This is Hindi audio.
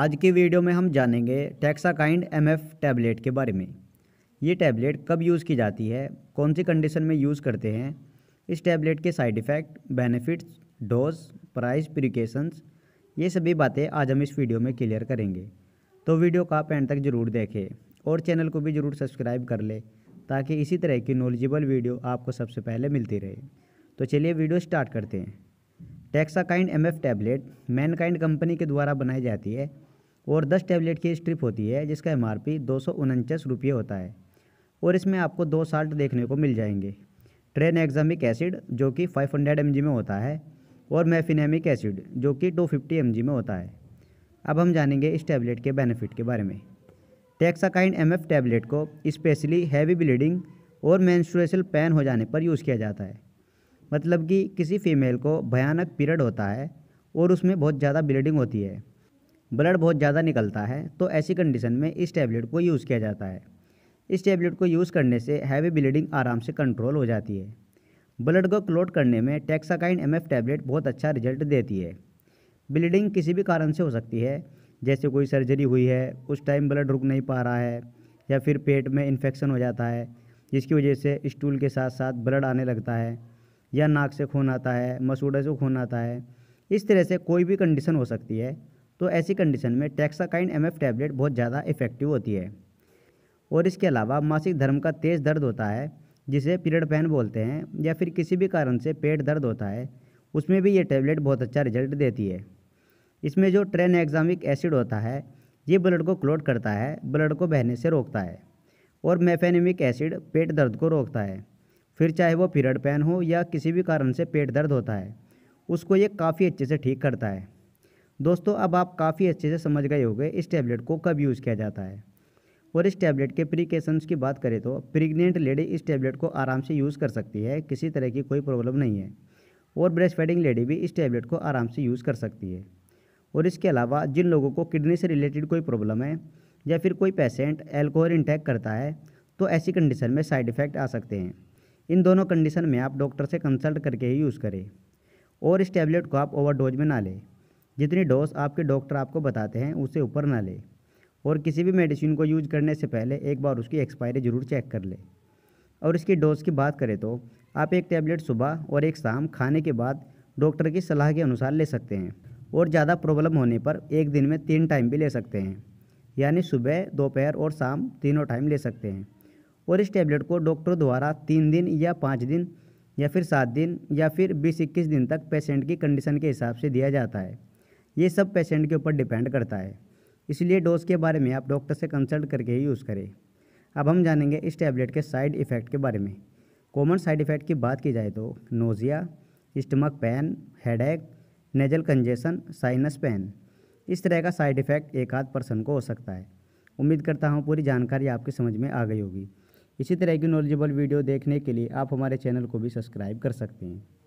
आज की वीडियो में हम जानेंगे टैक्साकाइंड एम एफ टैबलेट के बारे में ये टैबलेट कब यूज़ की जाती है कौन सी कंडीशन में यूज़ करते हैं इस टैबलेट के side effect benefits dose price precautions ये सभी बातें आज हम इस वीडियो में क्लियर करेंगे तो वीडियो का आप एंड तक ज़रूर देखें और चैनल को भी ज़रूर सब्सक्राइब कर लें ताकि इसी तरह की नॉलेजेबल वीडियो आपको सबसे पहले मिलती रहे तो चलिए वीडियो स्टार्ट करते हैं Texakind M F tablet Mankind company के द्वारा बनाई जाती है और दस टैबलेट की स्ट्रिप होती है जिसका एम आर पी दो सौ उनचास रुपये होता है और इसमें आपको दो साल्ट देखने को मिल जाएंगे ट्रेन एग्जामिक एसिड जो कि फाइव हंड्रेड एम जी में होता है और मैफिनेमिक एसिड जो कि टू फिफ्टी एम जी में होता है अब हम जानेंगे इस टैबलेट के बेनिफिट के बारे में टैक्साकाइंड एम एफ टैबलेट को स्पेशली हैवी ब्लीडिंग और मैंस्ट्रेशल पैन हो जाने पर यूज़ किया जाता है मतलब कि किसी फीमेल को भयानक पीरियड होता है और उसमें बहुत ज़्यादा ब्लीडिंग होती है ब्लड बहुत ज़्यादा निकलता है तो ऐसी कंडीशन में इस टैबलेट को यूज़ किया जाता है इस टैबलेट को यूज़ करने से हैवी ब्लीडिंग आराम से कंट्रोल हो जाती है ब्लड को क्लोट करने में टैक्साकाइन एम टैबलेट बहुत अच्छा रिजल्ट देती है ब्लीडिंग किसी भी कारण से हो सकती है जैसे कोई सर्जरी हुई है उस टाइम ब्लड रुक नहीं पा रहा है या फिर पेट में इन्फेक्शन हो जाता है जिसकी वजह से स्टूल के साथ साथ ब्लड आने लगता है या नाक से खून आता है मसूड़े से खून आता है इस तरह से कोई भी कंडीशन हो सकती है तो ऐसी कंडीशन में टैक्साकाइन एम एफ टैबलेट बहुत ज़्यादा इफेक्टिव होती है और इसके अलावा मासिक धर्म का तेज़ दर्द होता है जिसे पीरियड पेन बोलते हैं या फिर किसी भी कारण से पेट दर्द होता है उसमें भी ये टैबलेट बहुत अच्छा रिजल्ट देती है इसमें जो ट्रेन एग्जामिक एसिड होता है ये ब्लड को क्लोट करता है ब्लड को बहने से रोकता है और मेफेनिमिक एसिड पेट दर्द को रोकता है फिर चाहे वो पीरियड पेन हो या किसी भी कारण से पेट दर्द होता है उसको ये काफ़ी अच्छे से ठीक करता है दोस्तों अब आप काफ़ी अच्छे से समझ गए होंगे इस टैबलेट को कब यूज़ किया जाता है और इस टैबलेट के प्रिकेशंस की बात करें तो प्रेग्नेंट लेडी इस टैबलेट को आराम से यूज़ कर सकती है किसी तरह की कोई प्रॉब्लम नहीं है और ब्रेस्ट फीडिंग लेडी भी इस टैबलेट को आराम से यूज़ कर सकती है और इसके अलावा जिन लोगों को किडनी से रिलेटेड कोई प्रॉब्लम है या फिर कोई पेशेंट एल्कोहल इंटेक करता है तो ऐसी कंडीशन में साइड इफ़ेक्ट आ सकते हैं इन दोनों कंडीशन में आप डॉक्टर से कंसल्ट करके ही यूज़ करें और इस टैबलेट को आप ओवरडोज में ना लें जितनी डोज आपके डॉक्टर आपको बताते हैं उससे ऊपर ना लें और किसी भी मेडिसिन को यूज करने से पहले एक बार उसकी एक्सपायरी ज़रूर चेक कर लें और इसकी डोज की बात करें तो आप एक टैबलेट सुबह और एक शाम खाने के बाद डॉक्टर की सलाह के अनुसार ले सकते हैं और ज़्यादा प्रॉब्लम होने पर एक दिन में तीन टाइम भी ले सकते हैं यानी सुबह दोपहर और शाम तीनों टाइम ले सकते हैं और इस टैबलेट को डॉक्टर द्वारा तीन दिन या पाँच दिन या फिर सात दिन या फिर बीस इक्कीस दिन तक पेशेंट की कंडीशन के हिसाब से दिया जाता है ये सब पेशेंट के ऊपर डिपेंड करता है इसलिए डोज के बारे में आप डॉक्टर से कंसल्ट करके ही यूज़ करें अब हम जानेंगे इस टैबलेट के साइड इफ़ेक्ट के बारे में कॉमन साइड इफ़ेक्ट की बात की जाए तो नोज़िया स्टमक पेन एक नेजल कंजेशन साइनस पेन इस तरह का साइड इफ़ेक्ट एक आध पर्सन को हो सकता है उम्मीद करता हूँ पूरी जानकारी आपकी समझ में आ गई होगी इसी तरह की नॉलेजेबल वीडियो देखने के लिए आप हमारे चैनल को भी सब्सक्राइब कर सकते हैं